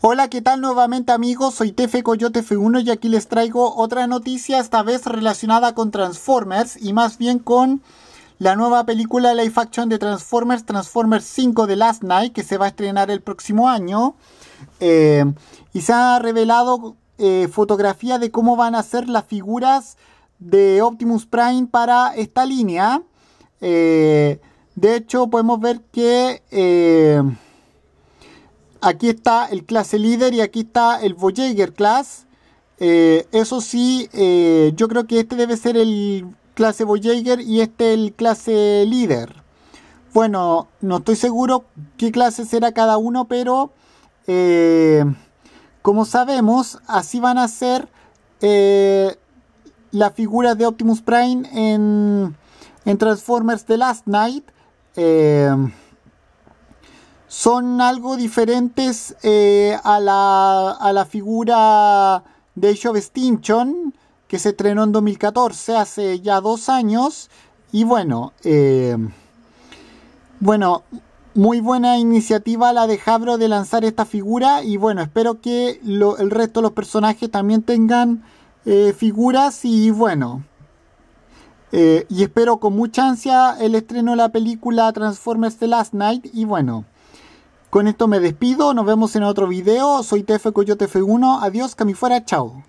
Hola, ¿qué tal nuevamente amigos? Soy Tefe Coyote F1 y aquí les traigo otra noticia, esta vez relacionada con Transformers y más bien con la nueva película la action de Transformers, Transformers 5 de Last Night, que se va a estrenar el próximo año. Eh, y se ha revelado eh, fotografía de cómo van a ser las figuras de Optimus Prime para esta línea. Eh, de hecho, podemos ver que aquí está el clase líder y aquí está el Voyager class. Eh, eso sí, eh, yo creo que este debe ser el clase Voyager y este el clase líder. Bueno, no estoy seguro qué clase será cada uno, pero eh, como sabemos, así van a ser las figuras de Optimus Prime en, en Transformers The Last Night son algo diferentes eh, a, la, a, la, figura de Age of Extinction que se estrenó en 2014, hace ya dos años. Y bueno, eh, bueno, muy buena iniciativa la de Jabro de lanzar esta figura. Y bueno, espero que el resto de los personajes también tengan eh, figuras. Y bueno, y espero con mucha ansia el estreno de la película Transformers The Last Night. Y bueno. Con esto me despido, nos vemos en otro video. Soy TF Coyote F1, adiós, que fuera, chao.